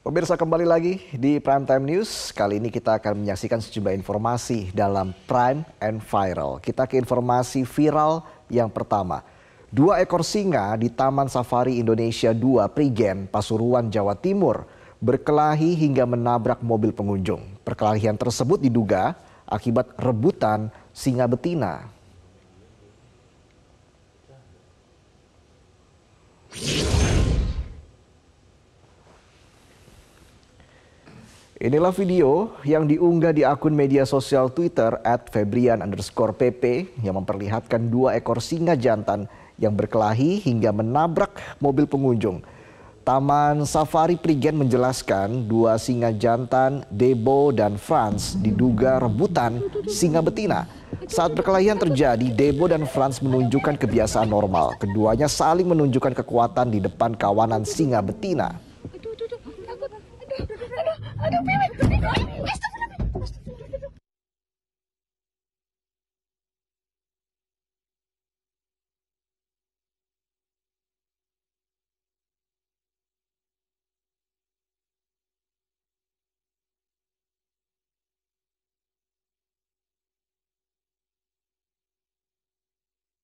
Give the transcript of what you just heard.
Pemirsa kembali lagi di Prime Time News. Kali ini kita akan menyaksikan sejumlah informasi dalam Prime and Viral. Kita ke informasi viral yang pertama. Dua ekor singa di Taman Safari Indonesia 2 Prigen, Pasuruan, Jawa Timur berkelahi hingga menabrak mobil pengunjung. Perkelahian tersebut diduga akibat rebutan singa betina. Inilah video yang diunggah di akun media sosial Twitter at Febrian underscore PP yang memperlihatkan dua ekor singa jantan yang berkelahi hingga menabrak mobil pengunjung. Taman Safari Prigen menjelaskan dua singa jantan, Debo dan Franz diduga rebutan singa betina. Saat perkelahian terjadi, Debo dan Franz menunjukkan kebiasaan normal. Keduanya saling menunjukkan kekuatan di depan kawanan singa betina.